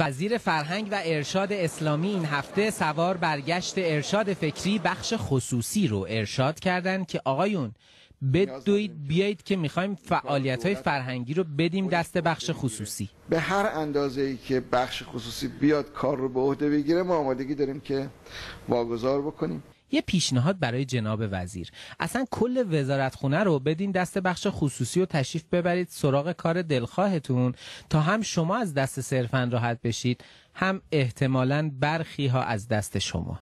وزیر فرهنگ و ارشاد اسلامی این هفته سوار برگشت ارشاد فکری بخش خصوصی رو ارشاد کردند که آقایون بدوید بیایید که میخوایم فعالیت های فرهنگی رو بدیم دست بخش خصوصی به هر اندازه ای که بخش خصوصی بیاد کار رو به عهده بگیره ما آمادگی داریم که واگذار بکنیم یه پیشنهاد برای جناب وزیر اصلا کل وزارت خونه رو بدین دست بخش خصوصی و تشریف ببرید سراغ کار دلخواهتون تا هم شما از دست صرفا راحت بشید هم احتمالا برخی ها از دست شما